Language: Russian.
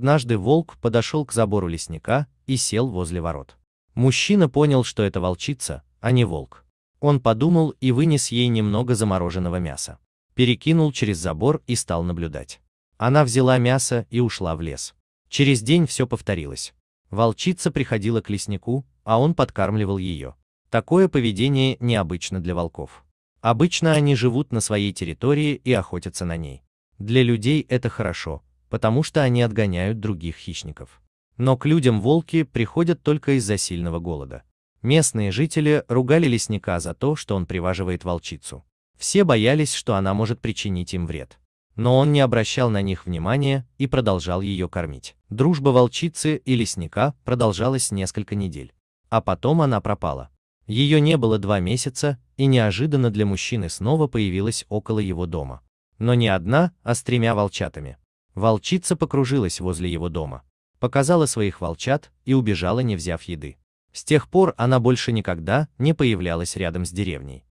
Однажды волк подошел к забору лесника и сел возле ворот. Мужчина понял, что это волчица, а не волк. Он подумал и вынес ей немного замороженного мяса. Перекинул через забор и стал наблюдать. Она взяла мясо и ушла в лес. Через день все повторилось. Волчица приходила к леснику, а он подкармливал ее. Такое поведение необычно для волков. Обычно они живут на своей территории и охотятся на ней. Для людей это хорошо, потому что они отгоняют других хищников. Но к людям волки приходят только из-за сильного голода. Местные жители ругали лесника за то, что он приваживает волчицу. Все боялись, что она может причинить им вред. Но он не обращал на них внимания и продолжал ее кормить. Дружба волчицы и лесника продолжалась несколько недель. А потом она пропала. Ее не было два месяца, и неожиданно для мужчины снова появилась около его дома. Но не одна, а с тремя волчатами. Волчица покружилась возле его дома, показала своих волчат и убежала, не взяв еды. С тех пор она больше никогда не появлялась рядом с деревней.